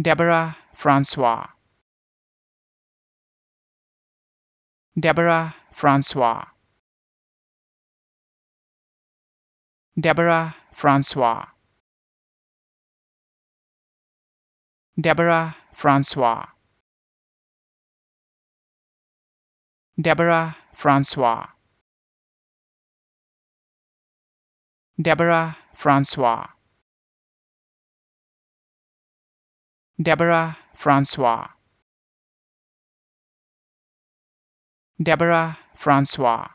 Deborah Francois. Deborah Francois. Deborah Francois. Deborah Francois. Deborah Francois. Deborah Francois. Deborah Francois. Deborah Francois.